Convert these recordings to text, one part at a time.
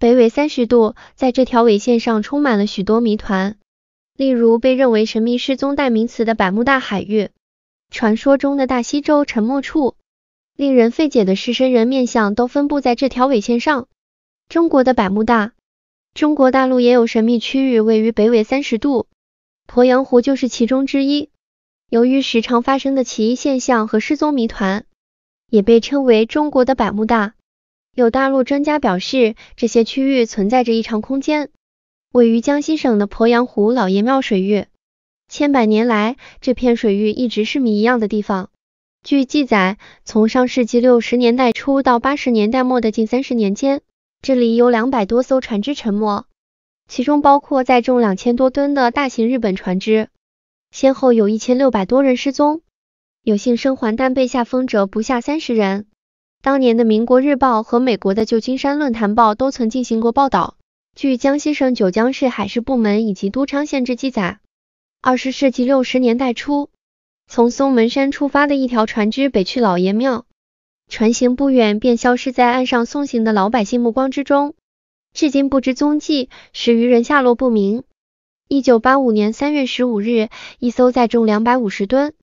北纬三十度，在这条纬线上充满了许多谜团，例如被认为神秘失踪代名词的百慕大海域，传说中的大西洲沉没处，令人费解的狮身人面像都分布在这条纬线上。中国的百慕大，中国大陆也有神秘区域位于北纬三十度，鄱阳湖就是其中之一。由于时常发生的奇异现象和失踪谜团，也被称为中国的百慕大。有大陆专家表示，这些区域存在着异常空间。位于江西省的鄱阳湖老爷庙水域，千百年来这片水域一直是谜一样的地方。据记载，从上世纪六十年代初到八十年代末的近三十年间，这里有两百多艘船只沉没，其中包括载重两千多吨的大型日本船只，先后有一千六百多人失踪，有幸生还但被下封者不下三十人。当年的《民国日报》和美国的《旧金山论坛报》都曾进行过报道。据江西省九江市海事部门以及都昌县志记载，二十世纪六十年代初，从松门山出发的一条船只北去老爷庙，船行不远便消失在岸上送行的老百姓目光之中，至今不知踪迹，十余人下落不明。一九八五年三月十五日，一艘载重两百五十吨。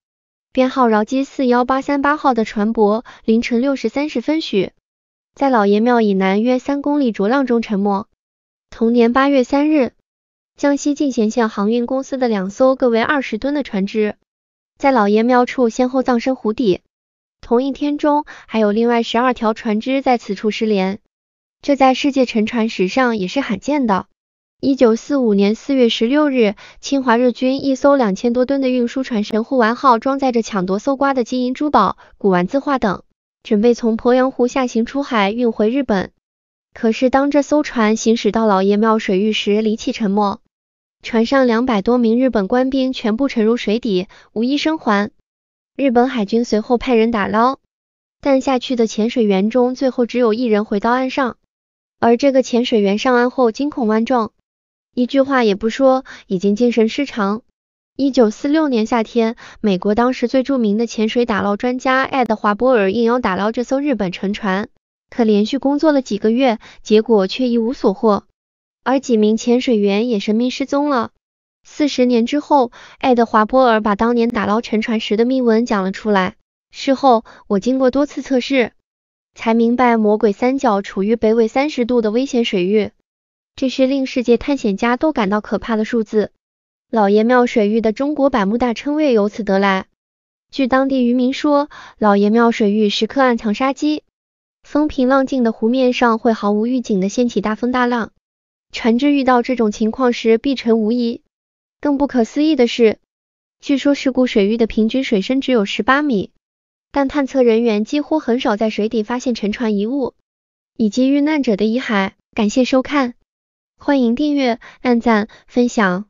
编号饶基四幺八三八号的船舶，凌晨六时三十分许，在老爷庙以南约三公里浊浪中沉没。同年八月三日，江西进贤县航运公司的两艘各为二十吨的船只，在老爷庙处先后葬身湖底。同一天中，还有另外十二条船只在此处失联，这在世界沉船史上也是罕见的。一九四五年四月十六日，侵华日军一艘两千多吨的运输船“神户丸”号，装载着抢夺搜刮的金银珠宝、古玩字画等，准备从鄱阳湖下行出海运回日本。可是，当这艘船行驶到老爷庙水域时，离奇沉没，船上两百多名日本官兵全部沉入水底，无一生还。日本海军随后派人打捞，但下去的潜水员中，最后只有一人回到岸上，而这个潜水员上岸后惊恐万状。一句话也不说，已经精神失常。一九四六年夏天，美国当时最著名的潜水打捞专家爱德·华波尔应邀打捞这艘日本沉船，可连续工作了几个月，结果却一无所获，而几名潜水员也神秘失踪了。四十年之后，爱德·华波尔把当年打捞沉船时的秘闻讲了出来。事后，我经过多次测试，才明白魔鬼三角处于北纬三十度的危险水域。这是令世界探险家都感到可怕的数字。老爷庙水域的中国百慕大称谓由此得来。据当地渔民说，老爷庙水域时刻暗藏杀机，风平浪静的湖面上会毫无预警的掀起大风大浪，船只遇到这种情况时必沉无疑。更不可思议的是，据说事故水域的平均水深只有十八米，但探测人员几乎很少在水底发现沉船遗物以及遇难者的遗骸。感谢收看。欢迎订阅、按赞、分享。